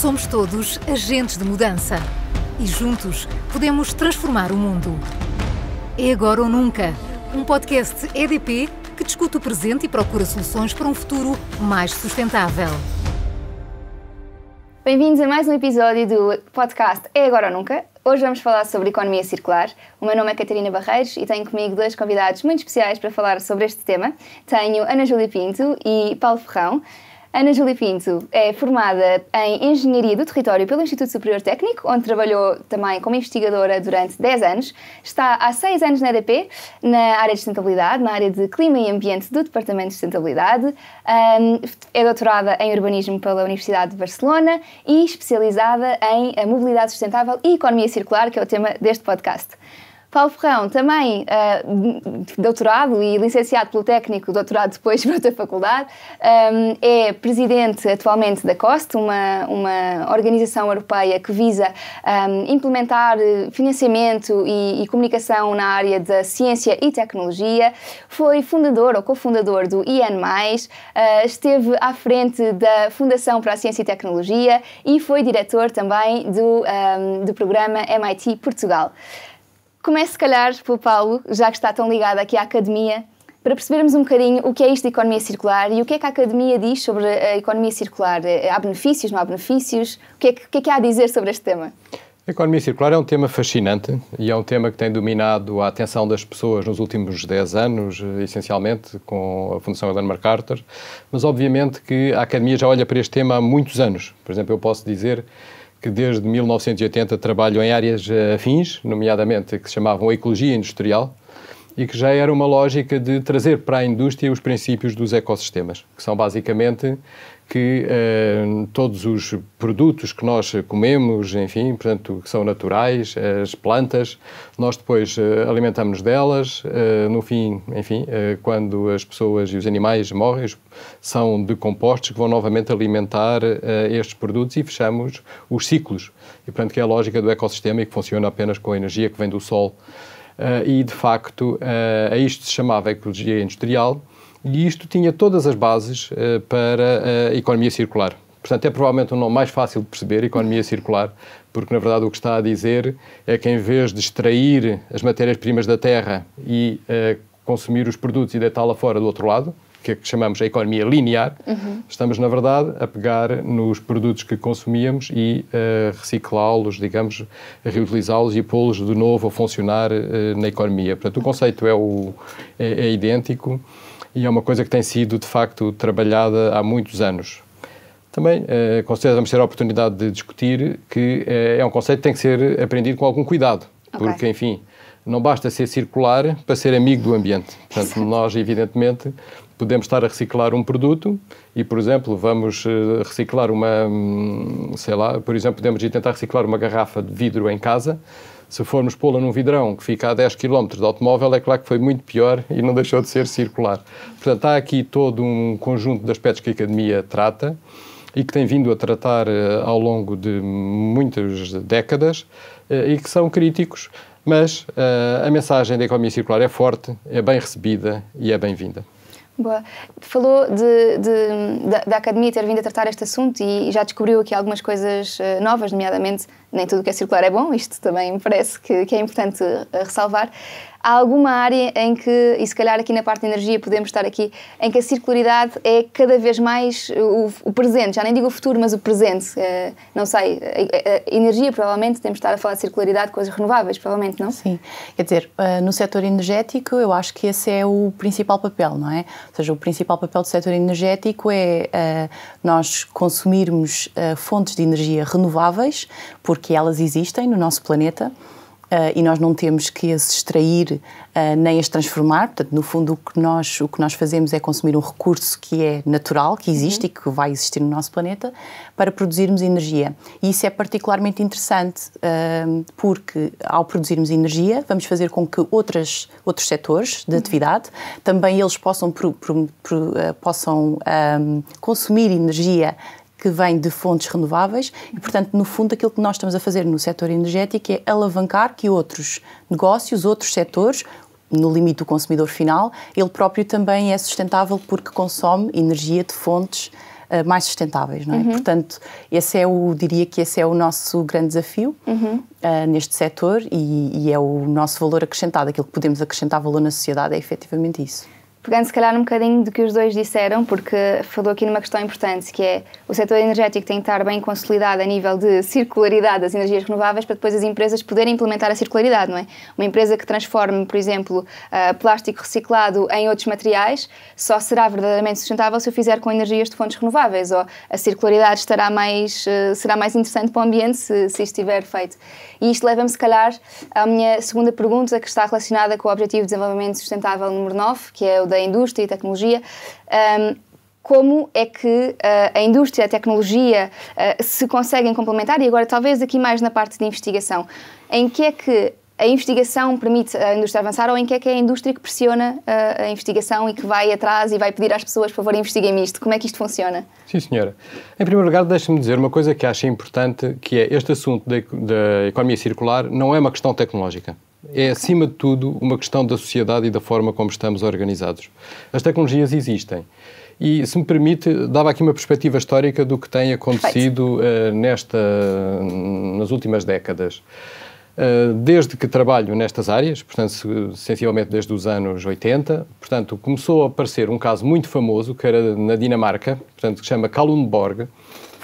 Somos todos agentes de mudança e juntos podemos transformar o mundo. É agora ou nunca. Um podcast EDP que discute o presente e procura soluções para um futuro mais sustentável. Bem-vindos a mais um episódio do podcast É Agora ou Nunca. Hoje vamos falar sobre economia circular. O meu nome é Catarina Barreiros e tenho comigo dois convidados muito especiais para falar sobre este tema. Tenho Ana Júlia Pinto e Paulo Ferrão. Ana Júlia Pinto é formada em Engenharia do Território pelo Instituto Superior Técnico, onde trabalhou também como investigadora durante 10 anos. Está há 6 anos na EDP, na área de sustentabilidade, na área de Clima e Ambiente do Departamento de Sustentabilidade. É doutorada em Urbanismo pela Universidade de Barcelona e especializada em Mobilidade Sustentável e Economia Circular, que é o tema deste podcast. Paulo Ferrão, também uh, doutorado e licenciado pelo técnico, doutorado depois para outra faculdade, um, eh, é presidente atualmente da COST, uma, uma organização europeia que visa um, eh, implementar financiamento e, e, comunicação na área da ciência e tecnologia. Foi fundador ou cofundador do IN, uh, esteve à frente da Fundação para a Ciência e Tecnologia e foi diretor também do, um, do programa MIT Portugal. Comece, se calhar, pelo Paulo, já que está tão ligado aqui à academia, para percebermos um bocadinho o que é isto de economia circular e o que é que a academia diz sobre a economia circular. Eh, há benefícios, não há benefícios? O que é que, o que, é que há a dizer sobre este tema? A economia circular é um tema fascinante e é um tema que tem dominado a atenção das pessoas nos últimos 10 anos, eh, essencialmente com a Fundação Helena MacArthur, mas obviamente que a Academia já olha para este tema há muitos anos. Por exemplo, eu posso dizer que desde 1980 trabalham em áreas eh, afins, nomeadamente que se chamavam ecologia industrial, e que já era uma lógica de trazer para a indústria os princípios dos ecossistemas, que são basicamente que eh, todos os produtos que nós comemos, enfim, portanto, que são naturais, as plantas, nós depois eh, alimentamos delas, eh, no fim, enfim, eh, quando as pessoas e os animais morrem, são de compostos que vão novamente alimentar estes produtos e fechamos os ciclos. E, portanto, que é a lógica do ecossistema e que funciona apenas com a energia que vem do sol. e, de facto, a isto se chamava ecologia industrial, e isto tinha todas as bases uh, para a economia circular. Portanto, é provavelmente o nome mais fácil de perceber, economia circular, porque na verdade o que está a dizer é que em vez de extrair as matérias-primas da terra e uh, consumir os produtos e deitá-la fora do outro lado, que, é que chamamos a economia linear, uhum. estamos na verdade a pegar nos produtos que consumíamos e uh, reciclá-los, digamos, reutilizá-los e pô-los de novo a funcionar uh, na economia. Portanto, o conceito é, o, é, é idêntico e é uma coisa que tem sido, de facto, trabalhada há muitos anos. Também eh, certeza, vamos ter a oportunidade de discutir que eh, é um conceito que tem que ser aprendido com algum cuidado, okay. porque, enfim, não basta ser circular para ser amigo do ambiente. Portanto, Exato. nós, evidentemente, podemos estar a reciclar um produto e, por exemplo, vamos eh, reciclar uma, hum, sei lá, por exemplo, podemos ir tentar reciclar uma garrafa de vidro em casa se formos pô-la num vidrão que fica a 10 km de automóvel, é claro que foi muito pior e não deixou de ser circular. Portanto, há aqui todo um conjunto de aspectos que a Academia trata e que tem vindo a tratar eh, ao longo de muitas décadas eh, e que são críticos, mas eh, a mensagem da economia circular é forte, é bem recebida e é bem-vinda. Boa. Falou de, de, da, da, Academia ter vindo a tratar este assunto e já descobriu aqui algumas coisas novas, nomeadamente nem tudo que é circular é bom, isto também me parece que, que é importante eh, ressalvar. Há alguma área em que, e se calhar aqui na parte de energia podemos estar aqui, em que a circularidade é cada vez mais o, o presente, já nem digo o futuro, mas o presente. Uh, não sei, a, eh, a, energia provavelmente, temos de estar a falar de circularidade, coisas renováveis, provavelmente, não? Sim, quer dizer, no setor energético eu acho que esse é o principal papel, não é? Ou seja, o principal papel do setor energético é uh, nós consumirmos uh, fontes de energia renováveis, porque que elas existem no nosso planeta Uh, e nós não temos que as extrair uh, nem as transformar. Portanto, no fundo, o que, nós, o que nós fazemos é consumir um recurso que é natural, que existe uhum. e que vai existir no nosso planeta, para produzirmos energia. E isso é particularmente interessante, uh, porque ao produzirmos energia, vamos fazer com que outras, outros setores de uhum. atividade também eles possam, pro, pro, pro, possam um, consumir energia que vem de fontes renováveis e, portanto, no fundo, aquilo que nós estamos a fazer no setor energético é alavancar que outros negócios, outros setores, no limite do consumidor final, ele próprio também é sustentável porque consome energia de fontes uh, mais sustentáveis, não é? Uhum. Portanto, esse é o, diria que esse é o nosso grande desafio uhum. uh, neste setor e, e é o nosso valor acrescentado, aquilo que podemos acrescentar valor na sociedade é efetivamente isso pegando se calhar um bocadinho do que os dois disseram, porque falou aqui numa questão importante, que é o setor energético tem que estar bem consolidado a nível de circularidade das energias renováveis para depois as empresas poderem implementar a circularidade, não é? Uma empresa que transforme, por exemplo, ah, plástico reciclado em outros materiais só será verdadeiramente sustentável se o fizer com energias de fontes renováveis, ou a circularidade estará mais, ah, será mais interessante para o ambiente se, se estiver feito. E isto leva-me, se calhar, à minha segunda pergunta, que está relacionada com o Objetivo de Desenvolvimento Sustentável número 9, que é o da da indústria e tecnologia. Um, como é que uh, a indústria, a tecnologia uh, se conseguem complementar? E agora, talvez aqui mais na parte de investigação. Em que é que a investigação permite a indústria avançar ou em que é que é a indústria que pressiona a, ah, a investigação e que vai atrás e vai pedir às pessoas, por favor, investiguem isto? Como é que isto funciona? Sim, senhora. Em primeiro lugar, deixe-me dizer uma coisa que acho importante, que é este assunto da economia circular não é uma questão tecnológica é, acima de tudo, uma questão da sociedade e da forma como estamos organizados. As tecnologias existem. E, se me permite, dava aqui uma perspectiva histórica do que tem acontecido uh, nesta, nas últimas décadas. Eh, desde que trabalho nestas áreas, portanto, sensivelmente desde os anos 80, portanto, começou a aparecer um caso muito famoso, que era na Dinamarca, portanto, que se chama Kalundborg,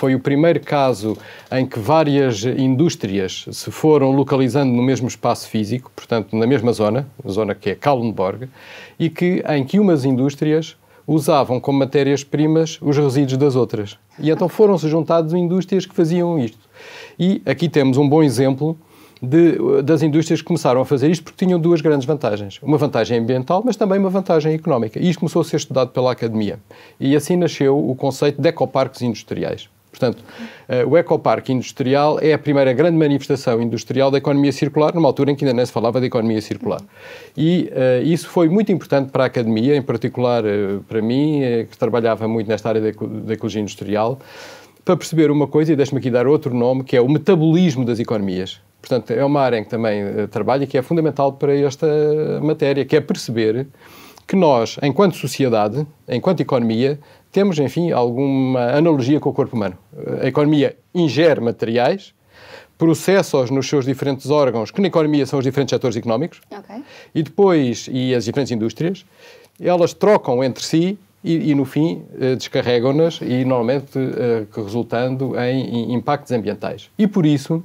foi o primeiro caso em que várias indústrias se foram localizando no mesmo espaço físico, portanto, na mesma zona, zona que é Kalundborg, e que, em que umas indústrias usavam como matérias-primas os resíduos das outras. E então foram-se juntadas indústrias que faziam isto. E aqui temos um bom exemplo de, das indústrias que começaram a fazer isto porque tinham duas grandes vantagens. Uma vantagem ambiental, mas também uma vantagem económica. E isto começou a ser estudado pela academia. E assim nasceu o conceito de ecoparques industriais. Portanto, eh, o Ecoparque Industrial é a primeira grande manifestação industrial da economia circular, numa altura em que ainda nem se falava de economia circular. E uh, isso foi muito importante para a academia, em particular uh, para mim, uh, que trabalhava muito nesta área da, da ecologia industrial, para perceber uma coisa, e deixe-me aqui dar outro nome, que é o metabolismo das economias. Portanto, é uma área em que também uh, trabalho e que é fundamental para esta matéria, que é perceber que nós, enquanto sociedade, enquanto economia, temos, enfim, alguma analogia com o corpo humano. A economia ingere materiais, processa-os nos seus diferentes órgãos, que na economia são os diferentes setores económicos, okay. e depois, e as diferentes indústrias, elas trocam entre si e, e no fim, eh, descarregam-nas, e normalmente eh, resultando em impactos ambientais. E por isso,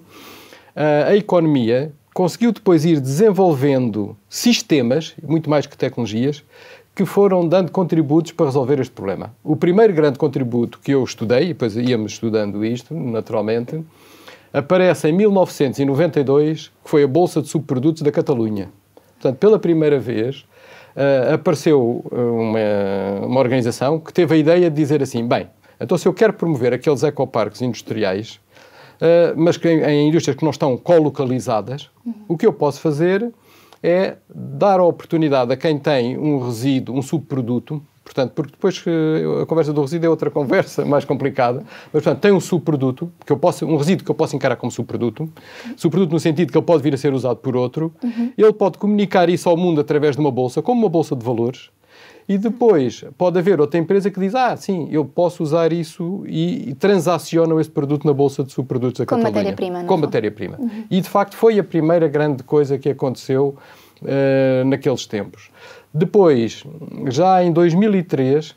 eh, a economia conseguiu depois ir desenvolvendo sistemas, muito mais que tecnologias, que foram dando contributos para resolver este problema. O primeiro grande contributo que eu estudei, e depois íamos estudando isto, naturalmente, aparece em 1992, que foi a Bolsa de Subprodutos da Catalunha. Portanto, pela primeira vez, uh, apareceu eh, uma, uma organização que teve a ideia de dizer assim, bem, então se eu quero promover aqueles ecoparques industriais, Uh, mas que em, em, indústrias que não estão colocalizadas, uhum. o que eu posso fazer é dar a oportunidade a quem tem um resíduo, um subproduto, portanto, porque depois a conversa do resíduo é outra conversa mais complicada, mas portanto tem um subproduto, que eu posso, um resíduo que eu posso encarar como subproduto, subproduto no sentido que ele pode vir a ser usado por outro, uhum. ele pode comunicar isso ao mundo através de uma bolsa, como uma bolsa de valores, e depois pode haver outra empresa que diz: Ah, sim, eu posso usar isso e, e transacionam esse produto na bolsa de subprodutos da Com matéria-prima. Com é? matéria-prima. Uhum. E de facto foi a primeira grande coisa que aconteceu uh, naqueles tempos. Depois, já em 2003,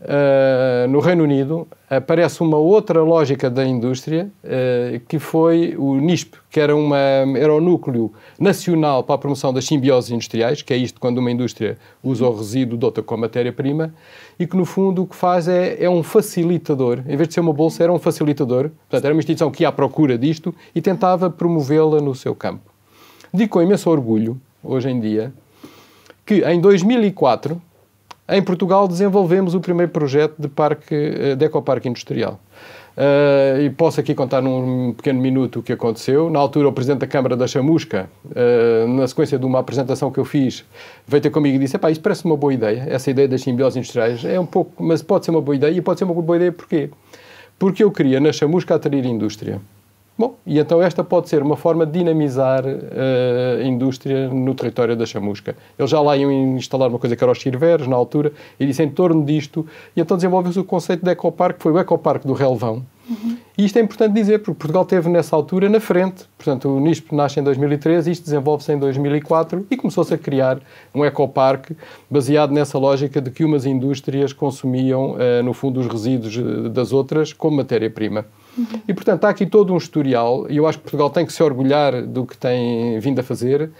ah, no Reino Unido aparece uma outra lógica da indústria uh, que foi o NISP, que era, uma, era o núcleo nacional para a promoção das simbioses industriais, que é isto quando uma indústria usa o resíduo de outra como matéria-prima, e que no fundo o que faz é, é um facilitador, em vez de ser uma bolsa, era um facilitador, portanto era uma instituição que ia à procura disto e tentava promovê-la no seu campo. Digo com imenso orgulho, hoje em dia, que em 2004 em Portugal desenvolvemos o primeiro projeto de, parque, eh, de ecoparque industrial. Uh, e posso aqui contar num pequeno minuto o que aconteceu. Na altura, o Presidente da Câmara da Chamusca, uh, na sequência de uma apresentação que eu fiz, veio ter comigo e disse: Isso parece uma boa ideia, essa ideia das simbioses industriais é um pouco, mas pode ser uma boa ideia. E pode ser uma boa ideia porquê? Porque eu queria, na Chamusca, atrair indústria. Bom, e então esta pode ser uma forma de dinamizar uh, a indústria no território da chamusca. Eles já lá iam instalar uma coisa que era os chirveros, na altura, e disse em torno disto, e então desenvolveu-se o conceito de ecoparque, foi o ecoparque do Relvão. Uhum. E isto é importante dizer, porque Portugal teve nessa altura na frente. Portanto, o NISP nasce em 2013, isto desenvolve-se em 2004 e começou-se a criar um ecoparque baseado nessa lógica de que umas indústrias consumiam, uh, no fundo, os resíduos eh, das outras como matéria-prima. Uhum. E, portanto, há aqui todo um historial, e eu acho que Portugal tem que se orgulhar do que tem vindo a fazer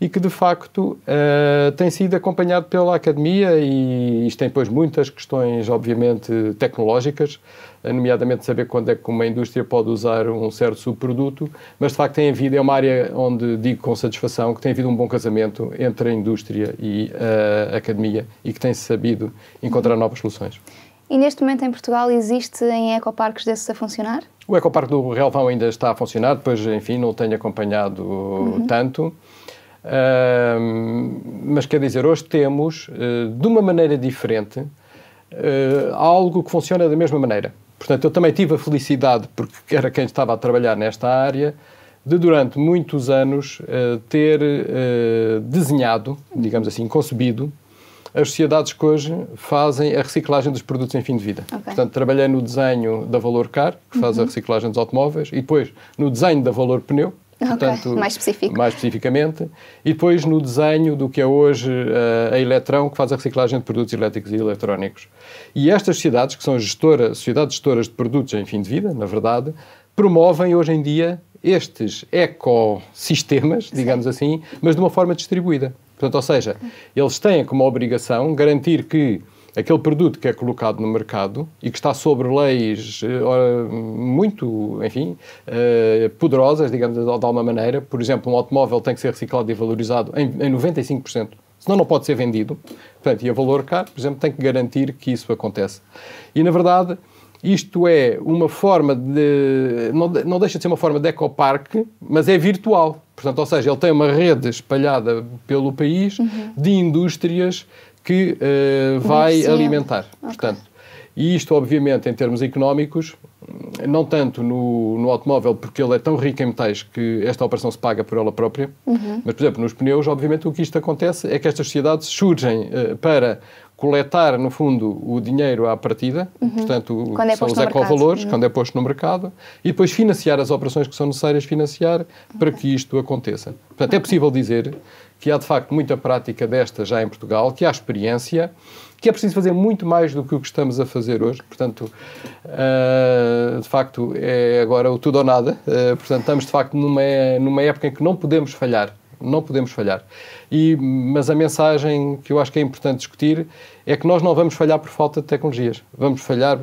e que de facto uh, tem sido acompanhado pela academia e isto tem pois muitas questões, obviamente, tecnológicas, eh, nomeadamente saber quando é que uma indústria pode usar um certo subproduto, mas de facto tem havido, é uma área onde digo com satisfação que tem havido um bom casamento entre a indústria e eh, a academia e que tem sabido encontrar novas soluções. E neste momento em Portugal existe em ecoparques desses a funcionar? O ecoparque do Vão ainda está a funcionar, pois, enfim, não o tenho acompanhado uhum. tanto. Uh, mas quer dizer, hoje temos, uh, de uma maneira diferente, uh, algo que funciona da mesma maneira. Portanto, eu também tive a felicidade, porque era quem estava a trabalhar nesta área, de durante muitos anos eh, ter desenhado, digamos assim, concebido, as sociedades que hoje fazem a reciclagem dos produtos em fim de vida. Okay. Portanto, trabalhei no desenho da Valor Car, que faz uhum. a reciclagem dos automóveis, e depois no desenho da Valor Pneu, Portanto, okay. mais, específico. mais especificamente. E depois no desenho do que é hoje eh, a Eletrão, que faz a reciclagem de produtos elétricos e eletrónicos. E estas sociedades, que são gestora, sociedades gestoras de produtos em fim de vida, na verdade, promovem hoje em dia estes ecossistemas, digamos Sim. assim, mas de uma forma distribuída. Portanto, ou seja, eles têm como obrigação garantir que aquele produto que é colocado no mercado e que está sobre leis eh, muito, enfim, eh, poderosas, digamos de alguma maneira. Por exemplo, um automóvel tem que ser reciclado e valorizado em, 95%, senão não pode ser vendido. Portanto, e a Valor caro, por exemplo, tem que garantir que isso acontece. E, na verdade, isto é uma forma de... não, não deixa de ser uma forma de ecoparque, mas é virtual. Portanto, ou seja, ele tem uma rede espalhada pelo país uhum. de indústrias que uh, vai alimentar. Okay. Portanto, e isto, obviamente, em termos económicos, não tanto no, no, automóvel, porque ele é tão rico em metais que esta operação se paga por ela própria, uhum. mas, por exemplo, nos pneus, obviamente, o que isto acontece é que estas sociedades surgem uh, para coletar, no fundo, o dinheiro à partida, uhum. portanto, é são os ecovalores, quando é posto no mercado, e depois financiar as operações que são necessárias financiar para que isto aconteça. Portanto, é possível dizer que há, de facto, muita prática desta já em Portugal, que há experiência, que é preciso fazer muito mais do que o que estamos a fazer hoje. Portanto, uh, de facto, é agora o tudo ou nada. Uh, portanto, estamos, de facto, numa, numa época em que não podemos falhar. Não podemos falhar. E, mas a mensagem que eu acho que é importante discutir é que nós não vamos falhar por falta de tecnologias. Vamos falhar,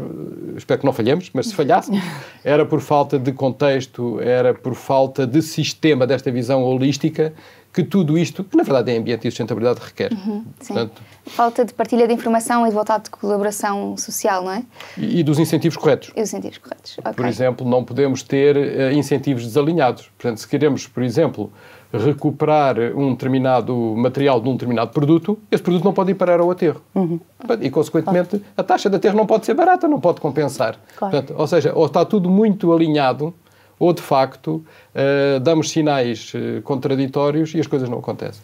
espero que não falhemos, mas se falhássemos, era por falta de contexto, era por falta de sistema, desta visão holística que tudo isto, que na verdade é ambiente e sustentabilidade, requer. Uhum, Portanto, Falta de partilha de informação e de vontade de colaboração social, não é? E, e dos incentivos corretos. E dos incentivos corretos, okay. Por exemplo, não podemos ter uh, incentivos desalinhados. Portanto, se queremos, por exemplo, recuperar um determinado material de um determinado produto, esse produto não pode ir parar ao aterro. Uhum. E, consequentemente, claro. a taxa de aterro não pode ser barata, não pode compensar. Claro. Portanto, ou seja, ou está tudo muito alinhado ou de facto uh, damos sinais eh, contraditórios e as coisas não acontecem.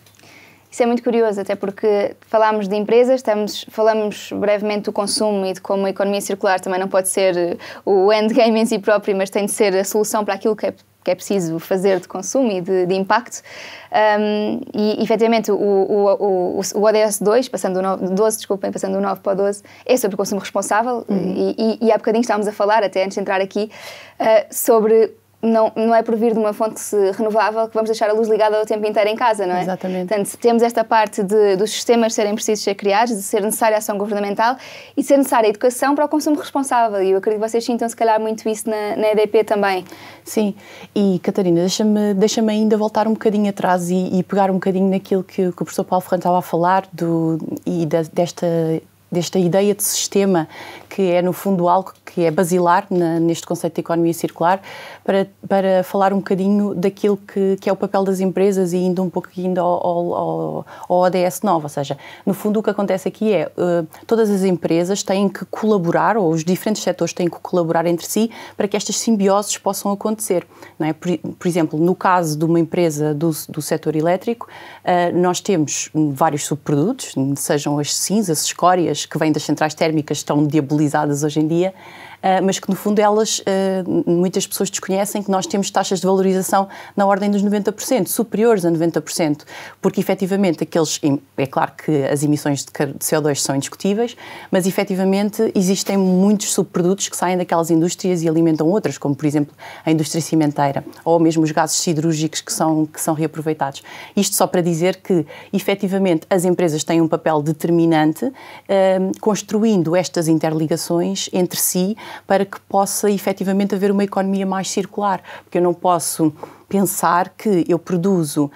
Isso é muito curioso, até porque falámos de empresas, estamos, falamos brevemente do consumo e de como a economia circular também não pode ser eh, o endgame em si próprio, mas tem de ser a solução para aquilo que é que é preciso fazer de consumo e de, de impacto. Um, e, efetivamente, o, o, o, o ODS 2, passando do 9, 12, desculpem, passando do 9 para o 12, é sobre o consumo responsável. Uhum. E, e, e, há bocadinho estávamos a falar, até antes de entrar aqui, uh, sobre não, não é por vir de uma fonte renovável que vamos deixar a luz ligada o tempo inteiro em casa, não é? Exatamente. Portanto, temos esta parte de, dos sistemas serem precisos ser criados, de ser necessária ação governamental e ser necessária educação para o consumo responsável. E eu acredito que vocês sintam, se calhar, muito isso na, na EDP também. Sim. E, Catarina, deixa-me deixa ainda voltar um bocadinho atrás e, e, pegar um bocadinho naquilo que, que o professor Paulo Ferrante estava a falar do, e de, desta desta ideia de sistema que é, no fundo, algo que é basilar na, neste conceito de economia circular, para, para falar um bocadinho daquilo que, que é o papel das empresas e indo um pouco ao, ao, ao, ao ODS 9. Ou seja, no fundo, o que acontece aqui é uh, todas as empresas têm que colaborar, ou os diferentes setores têm que colaborar entre si para que estas simbioses possam acontecer. Não é? por, por exemplo, no caso de uma empresa do, do setor elétrico, uh, nós temos vários subprodutos, sejam as cinzas, escórias que vêm das centrais térmicas, estão diabolizadas utilizadas hoje em dia, ah, mas que no fundo elas, ah, muitas pessoas desconhecem que nós temos taxas de valorização na ordem dos 90%, superiores a 90%, porque efetivamente aqueles, é claro que as emissões de CO2 são indiscutíveis, mas efetivamente existem muitos subprodutos que saem daquelas indústrias e alimentam outras, como por exemplo a indústria cimenteira, ou mesmo os gases siderúrgicos que são, que são reaproveitados. Isto só para dizer que efetivamente as empresas têm um papel determinante ah, construindo estas interligações entre si, para que possa efetivamente haver uma economia mais circular, porque eu não posso pensar que eu produzo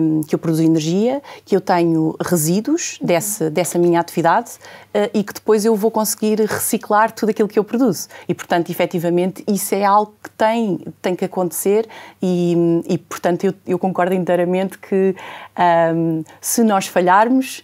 um, que eu produzo energia, que eu tenho resíduos dessa, dessa minha atividade uh, e que depois eu vou conseguir reciclar tudo aquilo que eu produzo. E, portanto, efetivamente, isso é algo que tem, tem que acontecer e, e portanto, eu, eu concordo inteiramente que um, se nós falharmos,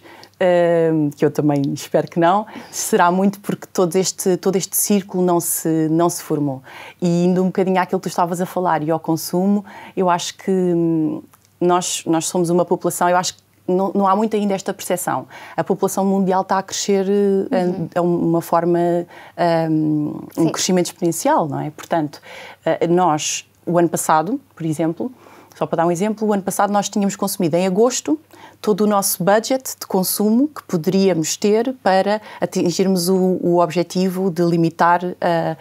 que eu também espero que não, será muito porque todo este, todo este círculo não se, não se formou. E indo um bocadinho àquilo que tu estavas a falar e ao consumo, eu acho que hum, nós, nós somos uma população, eu acho que não, não há muito ainda esta percepção. A população mundial está a crescer eh, uhum. uma forma, um, um crescimento exponencial, não é? Portanto, eh, nós, o ano passado, por exemplo, só para dar um exemplo, o ano passado nós tínhamos consumido em agosto todo o nosso budget de consumo que poderíamos ter para atingirmos o, o objetivo de limitar uh, é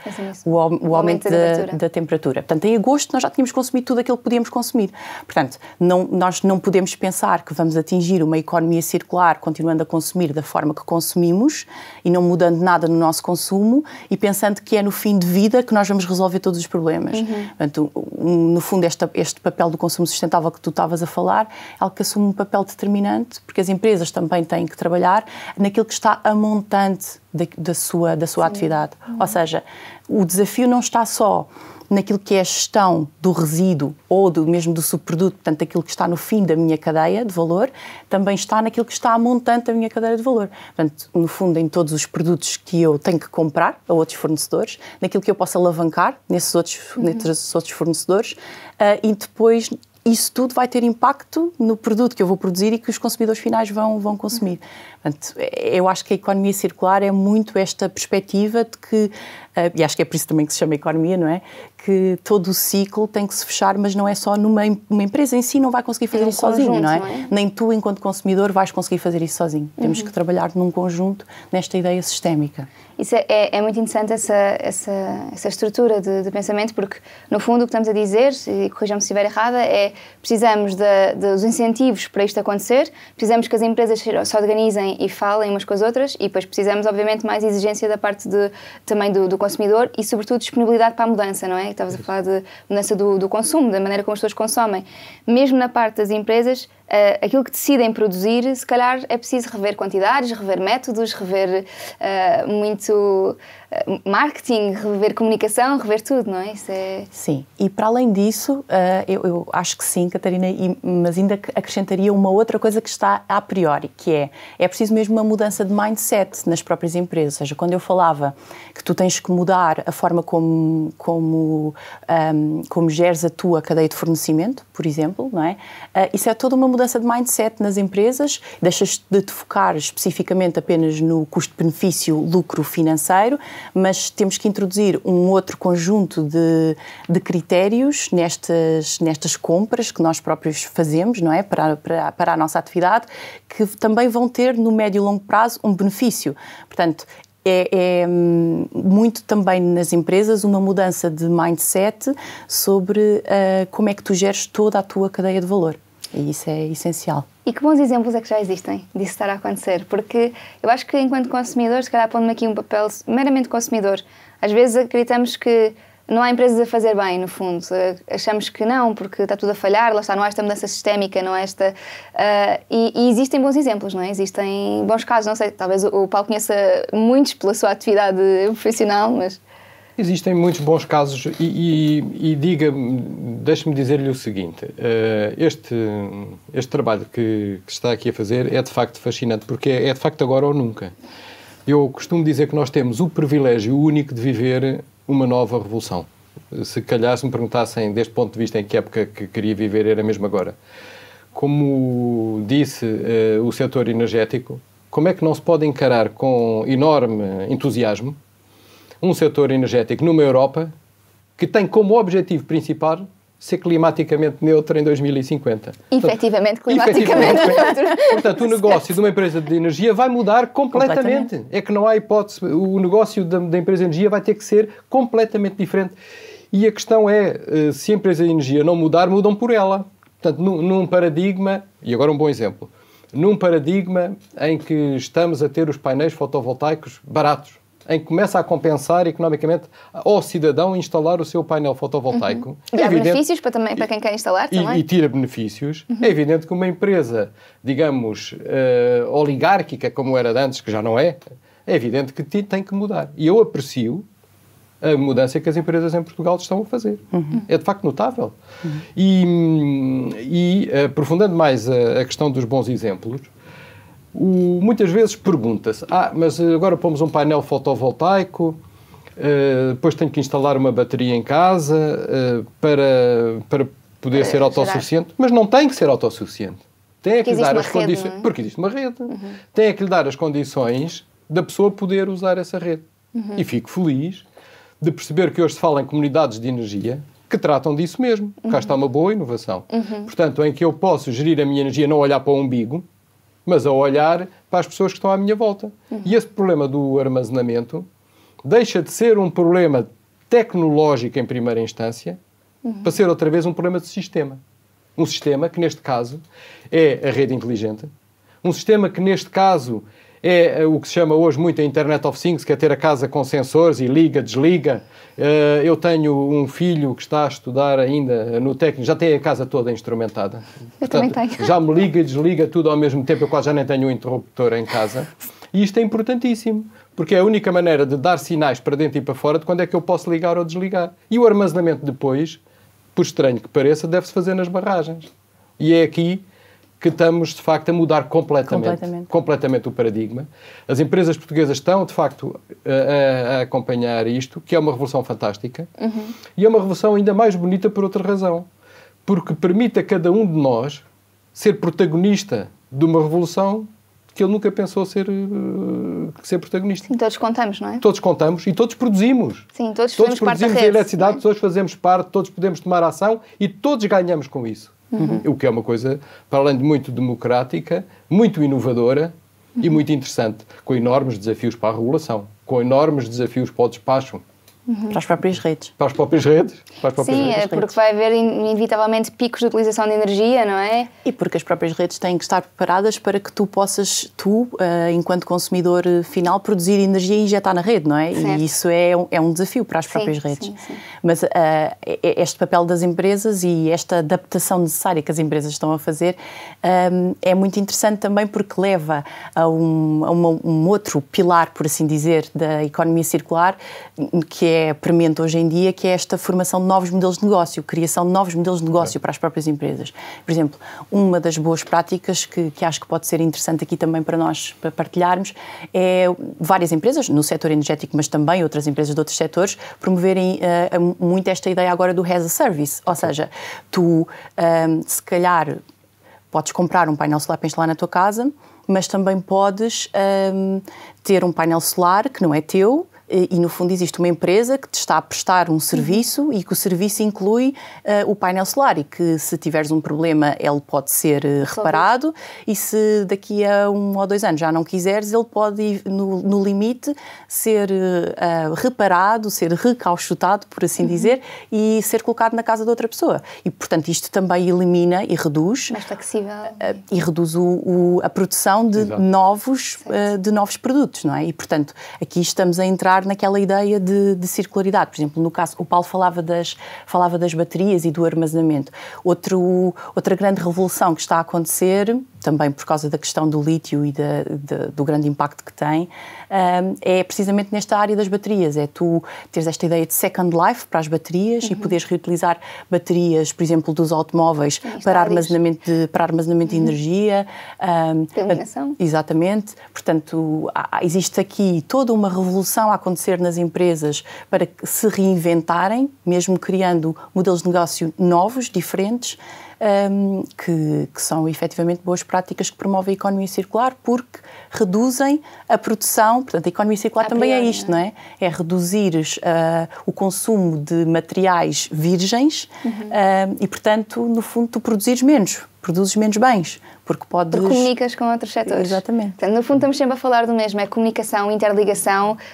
o, o, aumento da, da, temperatura. da, temperatura. Portanto, em agosto nós já tínhamos consumido tudo aquilo que podíamos consumir. Portanto, não, nós não podemos pensar que vamos atingir uma economia circular continuando a consumir da forma que consumimos e não mudando nada no nosso consumo e pensando que é no fim de vida que nós vamos resolver todos os problemas. Uhum. Portanto, no fundo, esta, este papel do consumo consumo sustentável que tu estavas a falar, é algo que assume um papel determinante, porque as empresas também têm que trabalhar naquilo que está a montante da, sua, da sua atividade. Uhum. Ou seja, o desafio não está só naquilo que é a gestão do resíduo ou do mesmo do subproduto, portanto, aquilo que está no fim da minha cadeia de valor, também está naquilo que está a montante da minha cadeia de valor. Portanto, no fundo, em todos os produtos que eu tenho que comprar a outros fornecedores, naquilo que eu posso alavancar nesses outros, uhum. nesses outros fornecedores, uh, e depois isso tudo vai ter impacto no produto que eu vou produzir e que os consumidores finais vão, vão consumir. Uhum. Portanto, é, eu acho que a economia circular é muito esta perspectiva de que, ah, e acho que é por isso também que se chama economia, não é? que todo o ciclo tem que se fechar, mas não é só numa uma empresa em si, não vai conseguir fazer é um isso conjunto, sozinho, não é? não é? Nem tu, enquanto consumidor, vais conseguir fazer isso sozinho. Uhum. Temos que trabalhar num conjunto, nesta ideia sistémica. Isso é, é, é muito interessante, essa, essa, essa estrutura de, de, pensamento, porque, no fundo, o que estamos a dizer, e corrijam-me se estiver errada, é precisamos de, de, dos incentivos para isto acontecer, precisamos que as empresas se organizem e falem umas com as outras, e depois precisamos, obviamente, mais exigência da parte de, também do, do consumidor e, sobretudo, disponibilidade para a mudança, não é? Né? Estavas a falar de mudança do, do consumo, da maneira como as pessoas consomem. Mesmo na parte das empresas, uh, aquilo que decidem produzir, se calhar é preciso rever quantidades, rever métodos, rever uh, muito eh, marketing, rever comunicação, rever tudo, não é? é... Sim, e para além disso, eu, eu, acho que sim, Catarina, e, mas ainda acrescentaria uma outra coisa que está a priori, que é, é preciso mesmo uma mudança de mindset nas próprias empresas, ou seja, quando eu falava que tu tens que mudar a forma como, como, um, ehm, como geres a tua cadeia de fornecimento, por exemplo, não é? isso é toda uma mudança mudança de mindset nas empresas, deixas de te focar especificamente apenas no custo-benefício, lucro financeiro, mas temos que introduzir um outro conjunto de, de critérios nestas, nestas compras que nós próprios fazemos, não é? Para, para, para a nossa atividade, que também vão ter no médio e longo prazo um benefício. Portanto, é, é, muito também nas empresas uma mudança de mindset sobre uh, como é que tu geres toda a tua cadeia de valor. E isso é essencial. E que bons exemplos é que já existem disso estar a acontecer? Porque eu acho que, enquanto consumidor se calhar pondo-me aqui um papel meramente consumidor, às vezes acreditamos que não há empresas a fazer bem, no fundo. Achamos que não, porque está tudo a falhar, lá está, não há esta mudança sistémica, não há esta. Uh, e, e, existem bons exemplos, não é? Existem bons casos, não sei, talvez o, o Paulo conheça muitos pela sua atividade profissional, mas. Existem muitos bons casos e, e, e diga, deixe-me dizer-lhe o seguinte: eh, este, este trabalho que, que, está aqui a fazer é de facto fascinante, porque é, é, de facto agora ou nunca. Eu costumo dizer que nós temos o privilégio único de viver uma nova revolução. Se calhar, se me perguntassem deste ponto de vista em que época que queria viver, era mesmo agora. Como disse eh, o setor energético, como é que não se pode encarar com enorme entusiasmo um setor energético numa Europa que tem como objetivo principal ser climaticamente neutro em 2050. Efetivamente, climaticamente neutro. Portanto, o negócio de uma empresa de energia vai mudar completamente. completamente. É que não há hipótese. O negócio da, da, empresa de energia vai ter que ser completamente diferente. E a questão é, eh, se a empresa de energia não mudar, mudam por ela. Portanto, num, num paradigma, e agora um bom exemplo, num paradigma em que estamos a ter os painéis fotovoltaicos baratos, em que começa a compensar economicamente ao cidadão instalar o seu painel fotovoltaico. Uhum. É há evidente, benefícios para, também, para quem quer instalar e, também? E tira benefícios. Uhum. É evidente que uma empresa, digamos, uh, oligárquica, como era antes, que já não é, é evidente que tem que mudar. E eu aprecio a mudança que as empresas em Portugal estão a fazer. Uhum. É de facto notável. Uhum. E, e aprofundando mais a, a questão dos bons exemplos, o, muitas vezes pergunta-se: ah, mas agora pomos um painel fotovoltaico, uh, depois tenho que instalar uma bateria em casa uh, para, para poder para ser eh, autossuficiente. Gerar. Mas não tem que ser autossuficiente. Tem é que lhe dar as condições. É? Porque existe uma rede. Uhum. Tem é que lhe dar as condições da pessoa poder usar essa rede. Uhum. E fico feliz de perceber que hoje se fala em comunidades de energia que tratam disso mesmo. Uhum. Cá está uma boa inovação. Uhum. Portanto, em que eu posso gerir a minha energia, não olhar para o umbigo, mas a olhar para as pessoas que estão à minha volta. Uhum. E esse problema do armazenamento deixa de ser um problema tecnológico em primeira instância uhum. para ser outra vez um problema de sistema. Um sistema que, neste caso, é a rede inteligente. Um sistema que, neste caso, é, é o que se chama hoje muito a Internet of Things, que é ter a casa com sensores e liga, desliga. Eh, eu tenho um filho que está a estudar ainda no técnico, já tem a casa toda instrumentada. Eu Portanto, também tenho. Já me liga e desliga tudo ao mesmo tempo, eu quase já nem tenho um interruptor em casa. E isto é importantíssimo, porque é a única maneira de dar sinais para dentro e para fora de quando é que eu posso ligar ou desligar. E o armazenamento depois, por estranho que pareça, deve-se fazer nas barragens. E é aqui que estamos, de facto, a mudar completamente, completamente, completamente. o paradigma. As empresas portuguesas estão, de facto, a, a acompanhar isto, que é uma revolução fantástica uhum. e é uma revolução ainda mais bonita por outra razão. Porque permite a cada um de nós ser protagonista de uma revolução que ele nunca pensou ser, eh, ser protagonista. todos contamos, não é? Todos contamos e todos produzimos. Sim, todos, todos fazemos produzimos parte da eletricidade, é? todos fazemos parte, todos podemos tomar ação e todos ganhamos com isso. Uhum. O que é uma coisa, para além de muito democrática, muito inovadora uhum. e muito interessante, com enormes desafios para a regulação, com enormes desafios para o despacho, Uhum. Para as próprias redes. Para as próprias redes. Para as próprias Sim, redes. É porque vai haver inevitavelmente picos de utilização de energia, não é? E porque as próprias redes têm que estar preparadas para que tu possas, tu, eh, enquanto consumidor final, produzir energia e injetar na rede, não é? Certo. E isso é, é um desafio para as próprias redes. Sim, sim. Mas uh, este papel das empresas e esta adaptação necessária que as empresas estão a fazer um, ehm, é muito interessante também porque leva a um, a uma, um outro pilar, por assim dizer, da economia circular, que é é premente hoje em dia, que é esta formação de novos modelos de negócio, criação de novos modelos de negócio para as próprias empresas. Por exemplo, uma das boas práticas que, que acho que pode ser interessante aqui também para nós para partilharmos é várias empresas, no setor energético, mas também outras empresas de outros setores, promoverem uh, muito esta ideia agora do as a service, ou seja, tu um, ehm, se calhar podes comprar um painel solar para instalar na tua casa, mas também podes um, ehm, ter um painel solar que não é teu, e, no fundo, existe uma empresa que te está a prestar um serviço uhum. e que o serviço inclui uh, o painel solar e que, se tiveres um problema, ele pode ser uh, reparado e se daqui a um ou dois anos já não quiseres, ele pode, no, no limite, ser uh, reparado, ser recauchutado, por assim uhum. dizer, e ser colocado na casa de outra pessoa. E, portanto, isto também elimina e reduz... Mais flexível. e reduz o, o, a produção de Exato. novos, de novos produtos, não é? E, portanto, aqui estamos a entrar naquela ideia de, de, circularidade. Por exemplo, no caso, o Paulo falava das, falava das baterias e do armazenamento. Outro, outra grande revolução que está a acontecer também por causa da questão do lítio e da, da, do grande impacto que tem, um, é precisamente nesta área das baterias. É tu teres esta ideia de second life para as baterias uhum. e poderes reutilizar baterias, por exemplo, dos automóveis para armazenamento, de, para armazenamento uhum. de energia. Um, Exatamente. Portanto, há, existe aqui toda uma revolução a acontecer nas empresas para se reinventarem, mesmo criando modelos de negócio novos, diferentes um, que, que, são efetivamente boas práticas que promovem a economia circular porque reduzem a produção. Portanto, a economia circular a também é priori, é isto, né? não é? É reduzir uh, o consumo de materiais virgens uhum. e, portanto, no fundo, tu produzires menos produzes menos bens, porque podes... Porque comunicas com outros setores. Exatamente. Portanto, no fundo estamos sempre a falar do mesmo, é comunicação, interligação, uh,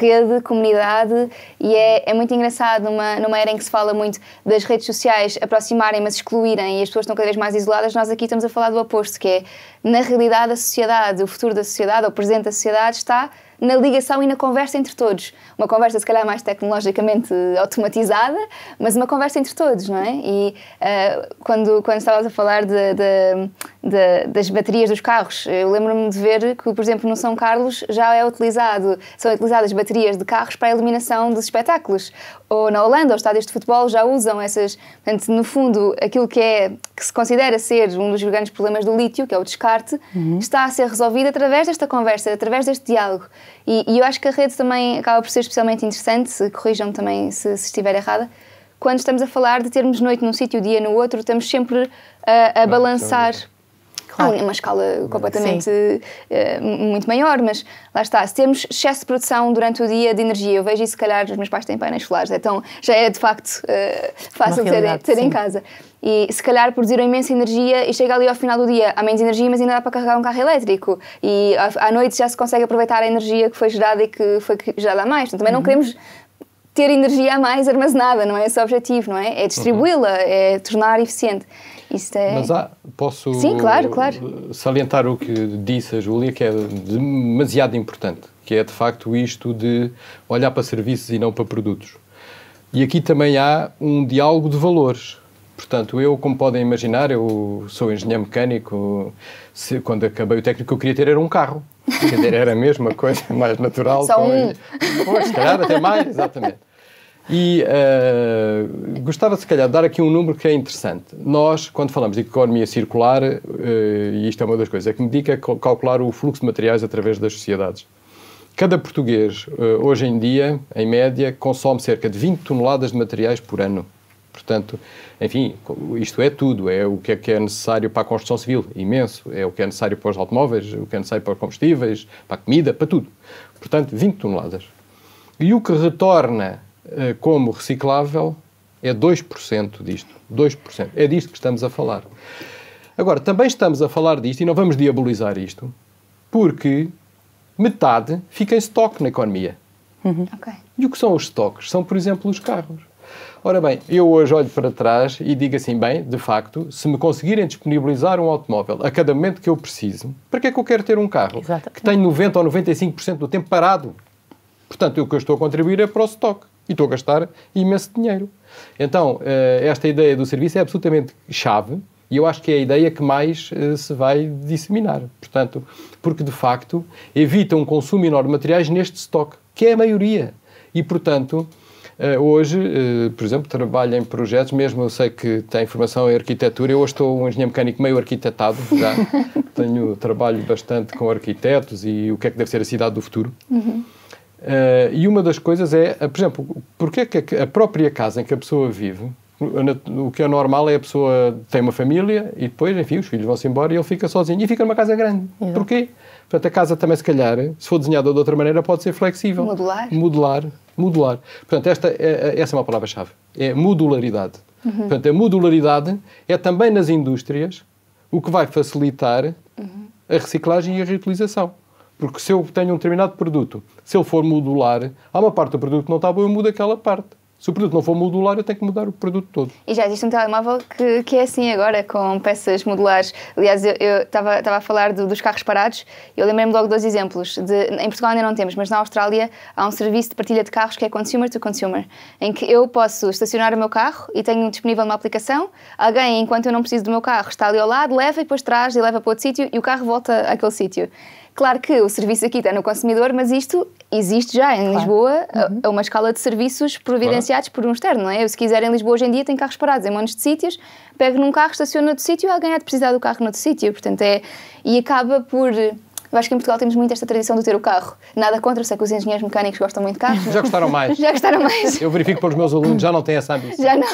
rede, comunidade, e é, é muito engraçado numa, numa era em que se fala muito das redes sociais aproximarem, mas excluírem, e as pessoas estão cada vez mais isoladas, nós aqui estamos a falar do oposto, que é, na realidade, a sociedade, o futuro da sociedade, ou o presente da sociedade está na ligação e na conversa entre todos. Uma conversa, se calhar, mais tecnologicamente automatizada, mas uma conversa entre todos, não é? E uh, quando, quando estavas a falar de, de, de, das baterias dos carros, eu lembro-me de ver que, por exemplo, no São Carlos já é utilizado, são utilizadas baterias de carros para a iluminação dos espetáculos. Ou na Holanda, os estádios de futebol já usam essas. Portanto, no fundo, aquilo que, é, que se considera ser um dos grandes problemas do lítio, que é o descarte, uhum. está a ser resolvido através desta conversa, através deste diálogo. E, e, eu acho que a rede também acaba por ser especialmente interessante, corrijam-me também se, se, estiver errada, quando estamos a falar de termos noite num sítio, dia no outro, estamos sempre uh, a, a Não, balançar. Claro. uma escala completamente uh, muito maior, mas lá está. Se temos excesso de produção durante o dia de energia, eu vejo isso, se calhar, os meus pais têm painéis solares, então já é de facto uh, fácil ter, ter em casa. E se calhar produziram imensa energia e chega ali ao final do dia, há menos energia, mas ainda dá para carregar um carro elétrico. E à noite já se consegue aproveitar a energia que foi gerada e que foi gerada a mais. Então, também uhum. não queremos ter energia a mais armazenada, não é esse o objetivo, não é? É distribuí-la, é tornar eficiente. Isto é... Mas há, posso Sim, claro, claro. Eh, salientar o que disse a Júlia, que é demasiado importante, que é de facto isto de olhar para serviços e não para produtos. E aqui também há um diálogo de valores Portanto, eu, como podem imaginar, eu sou engenheiro mecânico. Se, quando acabei o técnico, eu queria ter era um carro. Quer dizer, era a mesma coisa, mais natural. Só um. Pois, se calhar até mais, exatamente. E uh, gostava, se calhar, de dar aqui um número que é interessante. Nós, quando falamos de economia circular, uh, e isto é uma das coisas, é que me indica calcular o fluxo de materiais através das sociedades. Cada português, uh, hoje em dia, em média, consome cerca de 20 toneladas de materiais por ano. Portanto, enfim, isto é tudo. É o que é, que é necessário para a construção civil, imenso. É o que é necessário para os automóveis, o que é necessário para os combustíveis, para a comida, para tudo. Portanto, 20 toneladas. E o que retorna eh, como reciclável é 2% disto. 2%. É disto que estamos a falar. Agora, também estamos a falar disto e não vamos diabolizar isto, porque metade fica em estoque na economia. Uhum. Okay. E o que são os estoques? São, por exemplo, os carros. Ora bem, eu hoje olho para trás e digo assim: bem, de facto, se me conseguirem disponibilizar um automóvel a cada momento que eu preciso, para que é que eu quero ter um carro Exatamente. que tem 90% ou 95% do tempo parado? Portanto, o que eu estou a contribuir é para o estoque e estou a gastar imenso dinheiro. Então, eh, esta ideia do serviço é absolutamente chave e eu acho que é a ideia que mais eh, se vai disseminar. Portanto, porque de facto evita um consumo enorme de materiais neste estoque, que é a maioria. E, portanto, eh, hoje, eh, por exemplo, trabalho em projetos, mesmo eu sei que tem formação em arquitetura, eu hoje estou um engenheiro mecânico meio arquitetado, já tenho trabalho bastante com arquitetos e o que é que deve ser a cidade do futuro. Uhum. Uh, e uma das coisas é, por exemplo, porque é que a própria casa em que a pessoa vive, o que é normal é a pessoa tem uma família e depois, enfim, os filhos vão-se embora e ele fica sozinho e fica numa casa grande. Exato. Porquê? Portanto, a casa também, se calhar, se for desenhada de outra maneira, pode ser flexível. Modular. Modular. Modular. Portanto, esta é, é, é, essa é uma palavra-chave. É modularidade. Uhum. Portanto, a modularidade é também nas indústrias o que vai facilitar uhum. a reciclagem e a reutilização. Porque se eu tenho um determinado produto, se ele for modular, há uma parte do produto que não está boa, eu mudo aquela parte. Se o produto não for modular, eu tenho que mudar o produto todo. E já existe um telemóvel que, que é assim agora, com peças modulares. Aliás, eu estava a falar do, dos carros parados, eu lembrei-me logo dois exemplos. De, em Portugal ainda não temos, mas na Austrália há um serviço de partilha de carros que é consumer to consumer, em que eu posso estacionar o meu carro e tenho disponível uma aplicação, alguém, enquanto eu não preciso do meu carro, está ali ao lado, leva e depois traz e leva para outro sítio e o carro volta àquele sítio. Claro que o serviço aqui está no consumidor, mas isto existe já em claro. Lisboa uhum. a, uma escala de serviços providenciados claro. por um externo, não é? Eu, se quiser em Lisboa hoje em dia tem carros parados em montes de sítios, pego num carro, estaciono outro sítio, alguém há de precisar do carro noutro sítio, portanto é... E acaba por eu acho que em Portugal temos muito esta tradição de ter o carro. Nada contra, sei que os engenheiros mecânicos gostam muito de carros. Já gostaram mais. já gostaram mais. Eu verifico para os meus alunos, já não têm essa ambição. Já não.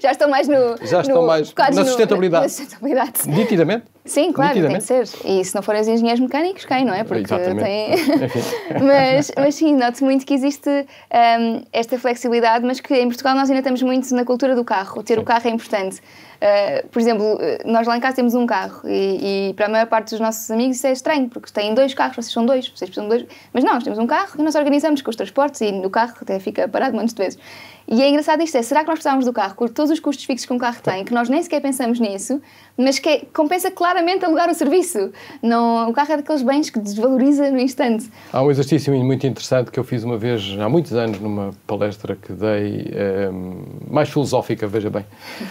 Já estão mais no. Já estão no, mais na sustentabilidade. No, na sustentabilidade. Nitidamente? Sim, claro, tem que ser. E se não forem os engenheiros mecânicos, quem, não é? Porque tem... mas, mas sim, noto muito que existe um, esta flexibilidade, mas que em Portugal nós ainda estamos muito na cultura do carro. Ter sim. o carro é importante. Eh, por exemplo, eh, nós lá em casa temos um carro e, e, para a maior parte dos nossos amigos isso é estranho, porque têm dois carros, vocês são dois, vocês precisam de dois. Mas não, nós temos um carro e nós organizamos com os transportes e no carro até fica parado muitas vezes. E é engraçado isto, é, será que nós precisávamos do carro por todos os custos fixos que um carro tem, que nós nem sequer pensamos nisso, mas que é, compensa claramente alugar o serviço. Não, o carro é daqueles bens que desvaloriza no instante. Há um exercício muito interessante que eu fiz uma vez, há muitos anos, numa palestra que dei, eh, mais filosófica, veja bem,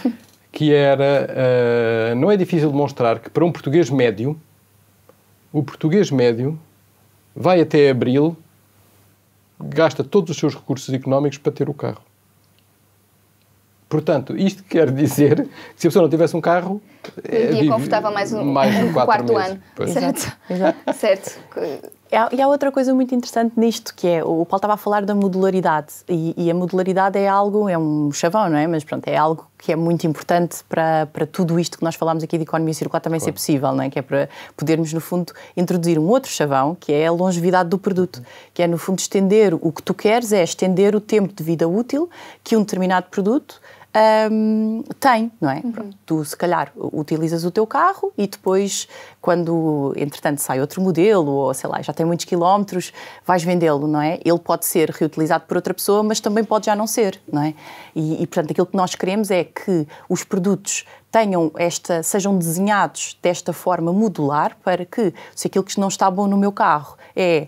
que era, uh, não é difícil demonstrar que para um português médio, o português médio vai até abril, gasta todos os seus recursos económicos para ter o carro. Portanto, isto quer dizer que se a pessoa não tivesse um carro. Vivia é, confortável mais um, mais um quarto, ano. Certo. Exato. certo. E há outra coisa muito interessante nisto, que é, o Paulo estava a falar da modularidade, e, e, a modularidade é algo, é um chavão, não é? Mas pronto, é algo que é muito importante para, para tudo isto que nós falámos aqui de economia circular também claro. ser possível, não é? Que é para podermos, no fundo, introduzir um outro chavão, que é a longevidade do produto, uhum. que é, no fundo, estender, o que tu queres é estender o tempo de vida útil que um determinado produto um, tem, não é? Uhum. Tu, se calhar, utilizas o teu carro e depois, quando, entretanto, sai outro modelo ou, sei lá, já tem muitos quilómetros, vais vendê-lo, não é? Ele pode ser reutilizado por outra pessoa, mas também pode já não ser, não é? E, e portanto, aquilo que nós queremos é que os produtos tenham esta, sejam desenhados desta forma modular para que, se aquilo que não está bom no meu carro é,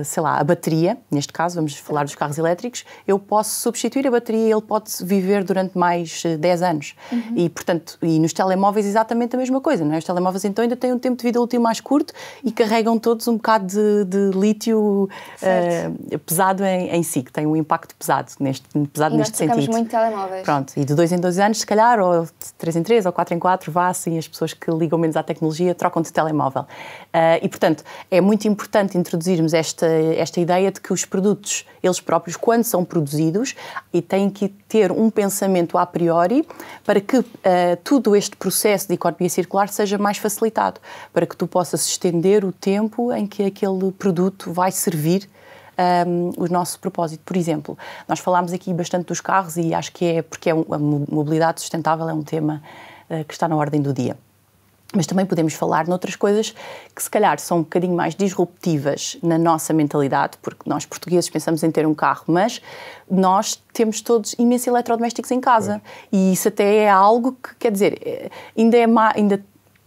uh, sei lá, a bateria, neste caso vamos falar dos carros elétricos, eu posso substituir a bateria e ele pode viver durante mais 10 eh, anos. Uhum. E, portanto, e nos telemóveis exatamente a mesma coisa, não é? Os telemóveis então ainda têm um tempo de vida útil mais curto e carregam todos um bocado de, de lítio uh, pesado em, em, si, que tem um impacto pesado neste, pesado e neste nós sentido. muito telemóveis. Pronto, e de dois em dois anos, se calhar, ou de três em três três ou quatro em quatro, vá assim, as pessoas que ligam menos à tecnologia trocam de telemóvel. Uh, e, portanto, é muito importante introduzirmos esta, esta ideia de que os produtos, eles próprios, quando são produzidos, e têm que ter um pensamento a priori para que uh, eh, todo este processo de economia circular seja mais facilitado, para que tu possas estender o tempo em que aquele produto vai servir um, o nosso propósito. Por exemplo, nós falámos aqui bastante dos carros e acho que é porque é um, a mobilidade sustentável é um tema uh, que está na ordem do dia. Mas também podemos falar noutras coisas que, se calhar, são um bocadinho mais disruptivas na nossa mentalidade, porque nós portugueses pensamos em ter um carro, mas nós temos todos imensos eletrodomésticos em casa. É. E isso até é algo que, quer dizer, eh, ainda, é má, ainda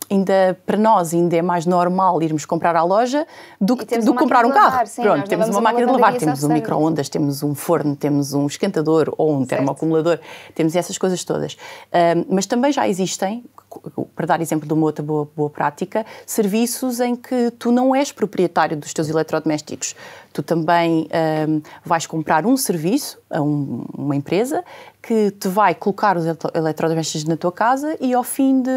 ainda para nós ainda é mais normal irmos comprar à loja do que do comprar um carro. Lavar, sim, Pronto, temos uma máquina de lavar, temos um micro-ondas, temos um forno, temos um esquentador ou um termoacumulador, temos essas coisas todas. Um, mas também já existem, para dar exemplo de uma outra boa, boa prática, serviços em que tu não és proprietário dos teus eletrodomésticos. Tu também um, vais comprar um serviço a um, uma empresa que te vai colocar os eletrodomésticos na tua casa e ao fim de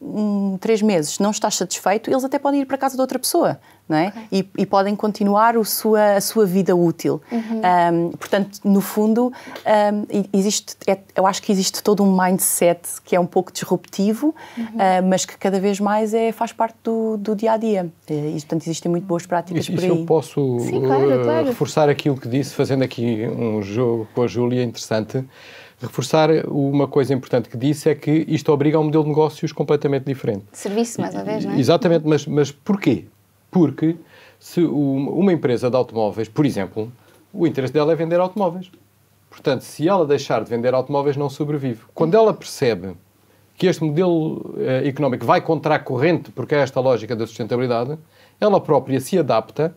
um, três meses não estás satisfeito, eles até podem ir para a casa de outra pessoa, não é? Okay. E, e, podem continuar o sua, a sua vida útil. Uhum. Um, portanto, no fundo, um, existe, é, eu acho que existe todo um mindset que é um pouco disruptivo, uhum. uh, mas que cada vez mais é, faz parte do, do dia a dia. E, portanto, existem muito boas práticas e, por aí. eu posso Sim, claro, eh, claro. reforçar aquilo que disse, fazendo aqui um jogo com a Júlia interessante reforçar uma coisa importante que disse é que isto obriga a um modelo de negócios completamente diferente. Serviço, mais uma vez, não é? Exatamente, mas, mas porquê? Porque se uma empresa de automóveis, por exemplo, o interesse dela é vender automóveis. Portanto, se ela deixar de vender automóveis, não sobrevive. Quando ela percebe que este modelo eh, económico vai contra a corrente, porque é esta lógica da sustentabilidade, ela própria se adapta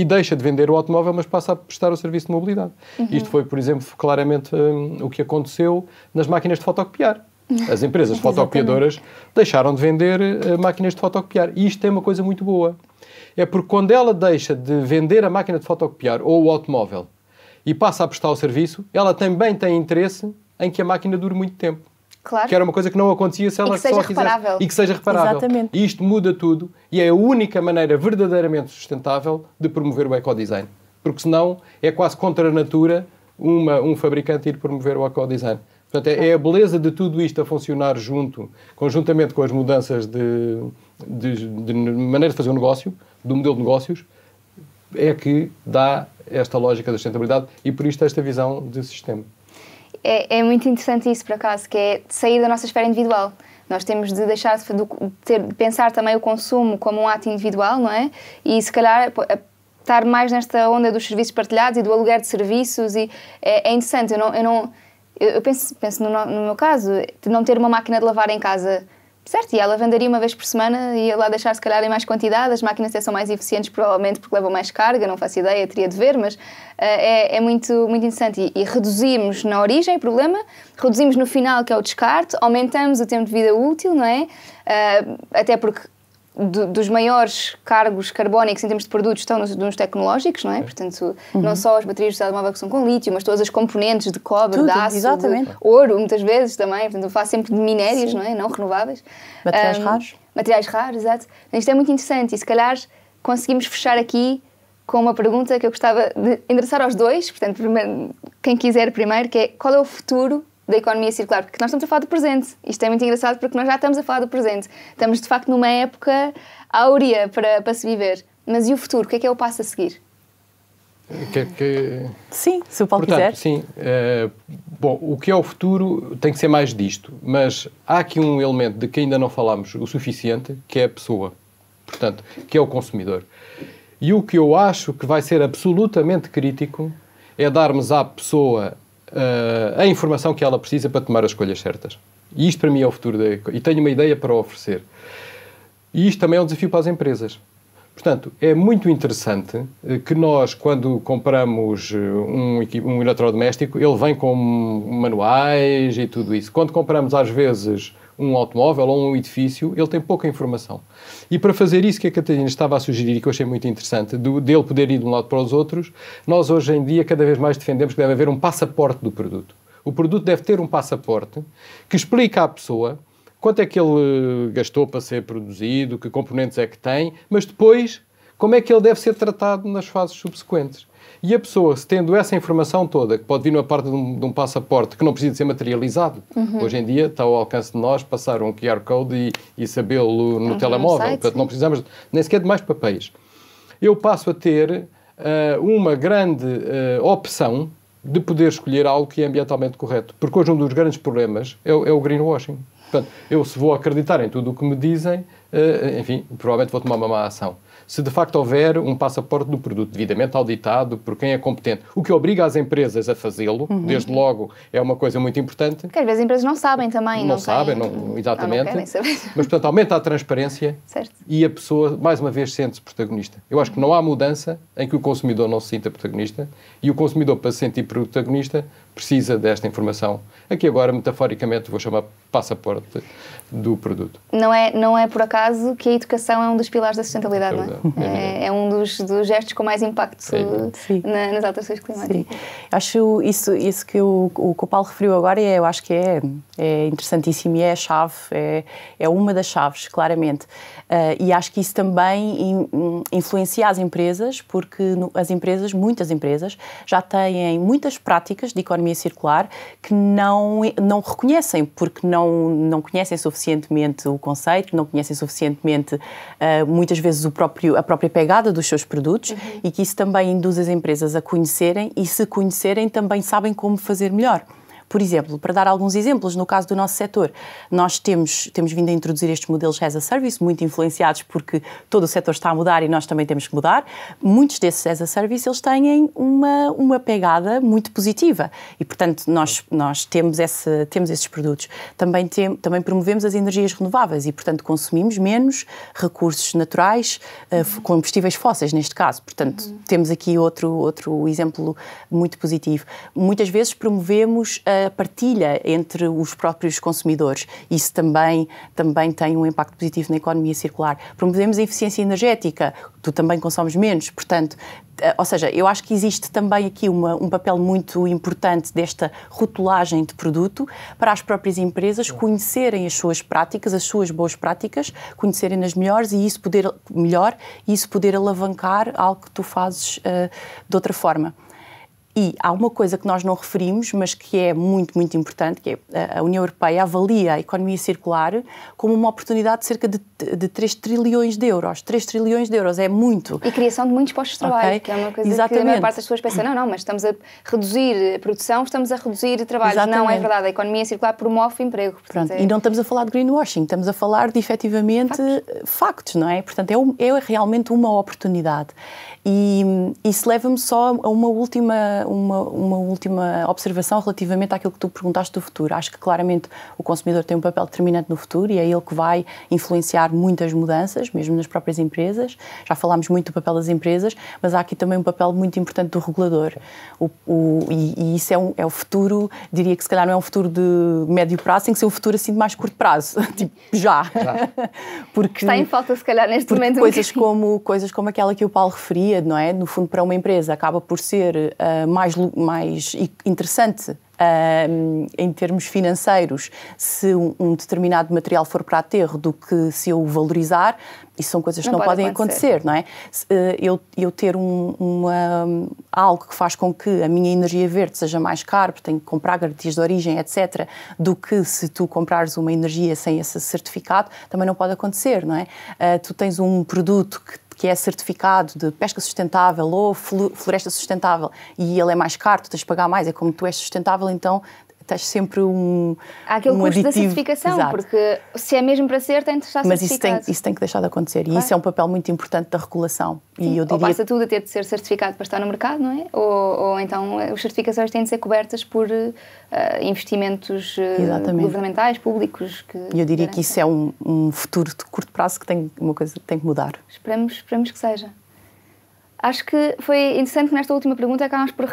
e deixa de vender o automóvel, mas passa a prestar o serviço de mobilidade. Uhum. Isto foi, por exemplo, claramente hum, o que aconteceu nas máquinas de fotocopiar. Uhum. As empresas fotocopiadoras deixaram de vender uh, máquinas de fotocopiar. E isto é uma coisa muito boa. É porque quando ela deixa de vender a máquina de fotocopiar ou o automóvel e passa a prestar o serviço, ela também tem interesse em que a máquina dure muito tempo. Claro. Que era uma coisa que não acontecia se ela e que seja só reparável. Quisesse, e que seja reparável. Exatamente. E isto muda tudo e é a única maneira verdadeiramente sustentável de promover o ecodesign. Porque senão é quase contra a natura uma, um fabricante ir promover o ecodesign. Portanto, é, é, a beleza de tudo isto a funcionar junto, conjuntamente com as mudanças de, de, de maneira de fazer o um negócio, do modelo de negócios, é que dá esta lógica da sustentabilidade e por isto esta visão de sistema é, é muito interessante isso, por acaso, que é sair da nossa esfera individual. Nós temos de deixar de, ter, de pensar também o consumo como um ato individual, não é? E se calhar eh, estar mais nesta onda dos serviços partilhados e do aluguer de serviços e é, é interessante. Eu não, eu não, eu penso, penso no, no meu caso, de não ter uma máquina de lavar em casa Certo, e ela venderia uma vez por semana e ia lá deixar se calhar em mais quantidade, as máquinas são mais eficientes provavelmente porque levam mais carga, não faço ideia, teria de ver, mas uh, é, é, muito, muito interessante. E, e, reduzimos na origem o problema, reduzimos no final que é o descarte, aumentamos o tempo de vida útil, não é? Uh, até porque do, dos maiores cargos carbónicos em termos de produtos estão nos, nos tecnológicos, não é? Portanto, uhum. não só as baterias de automóvel que são com lítio, mas todas as componentes de cobre, Tudo, de aço, exatamente. de ouro, muitas vezes também. Portanto, eu faço sempre de minérios, Sim. não é? Não renováveis. Materiais um, raros. Materiais raros, exato. Então, isto é muito interessante e se calhar conseguimos fechar aqui com uma pergunta que eu gostava de endereçar aos dois, portanto, primeiro, quem quiser primeiro, que é qual é o futuro da economia circular, porque nós estamos a falar do presente. Isto é muito engraçado porque nós já estamos a falar do presente. Estamos, de facto, numa época áurea para, para se viver. Mas e o futuro? O que é que é o passo a seguir? que... Sim, se o Paulo Portanto, quiser. Sim. Uh, bom, o que é o futuro tem que ser mais disto, mas há aqui um elemento de que ainda não falámos o suficiente, que é a pessoa. Portanto, que é o consumidor. E o que eu acho que vai ser absolutamente crítico é darmos à pessoa uh, a informação que ela precisa para tomar as escolhas certas. E isto para mim é o futuro da e tenho uma ideia para oferecer. E isto também é um desafio para as empresas. Portanto, é muito interessante eh, que nós, quando compramos eh, um, um eletrodoméstico, ele vem com manuais e tudo isso. Quando compramos, às vezes, um automóvel ou um edifício, ele tem pouca informação. E para fazer isso que a Catarina estava a sugerir e que eu achei muito interessante, do, dele poder ir de um lado para os outros, nós hoje em dia cada vez mais defendemos que deve haver um passaporte do produto. O produto deve ter um passaporte que explica à pessoa quanto é que ele eh, gastou para ser produzido, que componentes é que tem, mas depois como é que ele deve ser tratado nas fases subsequentes. E a pessoa, tendo essa informação toda, que pode vir numa parte de um, de um passaporte que não precisa ser materializado, uhum. hoje em dia está ao alcance de nós passar um QR Code e, e sabê-lo no uhum. telemóvel, site, portanto sim. não precisamos nem sequer de mais papéis. Eu passo a ter uh, uma grande uh, opção de poder escolher algo que é ambientalmente correto, porque hoje um dos grandes problemas é, o, é o greenwashing. Portanto, eu se vou acreditar em tudo o que me dizem, uh, enfim, provavelmente vou tomar uma má ação se de facto houver um passaporte do produto devidamente auditado por quem é competente, o que obriga as empresas a fazê-lo, uhum. desde logo é uma coisa muito importante. Porque às vezes as empresas não sabem também. Não, não sabem, não, ah, exatamente. Não, não saber. Mas, portanto, aumenta a transparência certo. e a pessoa, mais uma vez, sente-se protagonista. Eu acho que não há mudança em que o consumidor não se sinta protagonista e o consumidor, para se sentir protagonista, precisa desta informação. Aqui agora, metaforicamente, vou chamar passaporte do produto. Não é, não é por acaso que a educação é um dos pilares da sustentabilidade, é, não é? É é, é, é um dos, dos, gestos com mais impacto na, nas alterações climáticas. Sim. Acho isso, isso que o, o, que o Paulo referiu agora, eu acho que é, é interessantíssimo e é a chave, é, é uma das chaves, claramente. Uh, e acho que isso também influencia as empresas, porque as empresas, muitas empresas, já têm muitas práticas de economia economia circular que não, não reconhecem, porque não, não conhecem suficientemente o conceito, não conhecem suficientemente, uh, muitas vezes, o próprio, a própria pegada dos seus produtos uhum. e que isso também induz as empresas a conhecerem e, se conhecerem, também sabem como fazer melhor. Por exemplo, para dar alguns exemplos, no caso do nosso setor, nós temos, temos vindo a introduzir estes modelos as a service, muito influenciados porque todo o setor está a mudar e nós também temos que mudar. Muitos desses as a service, eles têm uma, uma pegada muito positiva e, portanto, nós, nós temos, esse, temos esses produtos. Também, tem, também promovemos as energias renováveis e, portanto, consumimos menos recursos naturais, uhum. combustíveis fósseis, neste caso. Portanto, uhum. temos aqui outro, outro exemplo muito positivo. Muitas vezes promovemos a eh, partilha entre os próprios consumidores. Isso também, também tem um impacto positivo na economia circular. Promovemos a eficiência energética, tu também consomes menos, portanto, eh, ou seja, eu acho que existe também aqui uma, um papel muito importante desta rotulagem de produto para as próprias empresas conhecerem as suas práticas, as suas boas práticas, conhecerem as melhores e isso poder melhor e isso poder alavancar algo que tu fazes uh, de outra forma. E há uma coisa que nós não referimos, mas que é muito, muito importante, que é eh, a União Europeia avalia a economia circular como uma oportunidade de cerca de, de 3 trilhões de euros. 3 trilhões de euros é muito. E criação de muitos postos de trabalho, okay. que é uma coisa Exatamente. que a maior parte das pessoas pensa, não, não, mas estamos a reduzir a eh, produção, estamos a reduzir trabalho Não, é verdade, a economia circular promove emprego. Portanto, é... E não estamos a falar de greenwashing, estamos a falar de efetivamente factos, factos não é? Portanto, é, um, é realmente uma oportunidade. E isso leva-me só a uma última uma, uma, última observação relativamente àquilo que tu perguntaste do futuro. Acho que claramente o consumidor tem um papel determinante no futuro e é ele que vai influenciar muitas mudanças, mesmo nas próprias empresas. Já falámos muito do papel das empresas, mas há aqui também um papel muito importante do regulador. O, o, e, e, isso é, um, é o futuro, diria que se calhar não é um futuro de médio prazo, tem que ser um futuro assim de mais curto prazo, tipo já. já. porque, Está em falta, se calhar, neste momento. Coisas um como, coisas como aquela que o Paulo referia, não é? No fundo, para uma empresa acaba por ser eh, mais, mais interessante em termos financeiros se um, um, determinado material for para aterro do que se eu valorizar. Isso são coisas que não, não podem acontecer. acontecer, não é? uh, eu, eu ter um, uma, algo que faz com que a minha energia verde seja mais cara, porque tenho que comprar garantias de origem, etc., do que se tu comprares uma energia sem esse certificado, também não pode acontecer, não é? Uh, tu tens um produto que que é certificado de pesca sustentável ou floresta sustentável e ele é mais caro, tu tens de pagar mais, é como tu és sustentável, então estás sempre um. Há aquele um custo da certificação, Exato. porque se é mesmo para ser, tem de estar Mas certificado. Mas isso, isso tem, que deixar de acontecer claro. e isso é um papel muito importante da regulação. Sim. E eu diria... Ou passa tudo a ter de ser certificado para estar no mercado, não é? Ou, ou então as eh, certificações têm de ser cobertas por uh, investimentos uh, governamentais, públicos. E eu diria que isso é um, um, futuro de curto prazo que tem, uma coisa que tem que mudar. Esperamos, esperamos que seja. Acho que foi interessante que nesta última pergunta acabámos por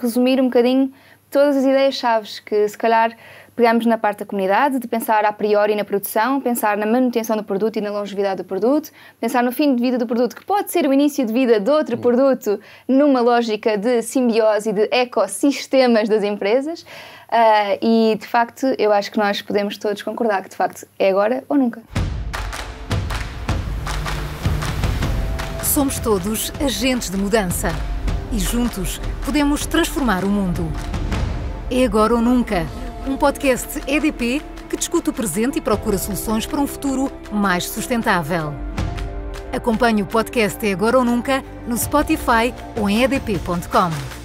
resumir um bocadinho todas as ideias chaves que se calhar pegamos na parte da comunidade, de pensar a priori na produção, pensar na manutenção do produto e na longevidade do produto, pensar no fim de vida do produto, que pode ser o início de vida de outro hum. produto, numa lógica de simbiose e de ecossistemas das empresas. Uh, e de facto, eu acho que nós podemos todos concordar que de facto é agora ou nunca. Somos todos agentes de mudança e juntos podemos transformar o mundo. É Agora ou Nunca, um podcast EDP que discute o presente e procura soluções para um futuro mais sustentável. Acompanhe o podcast É Agora ou Nunca no Spotify ou em edp.com.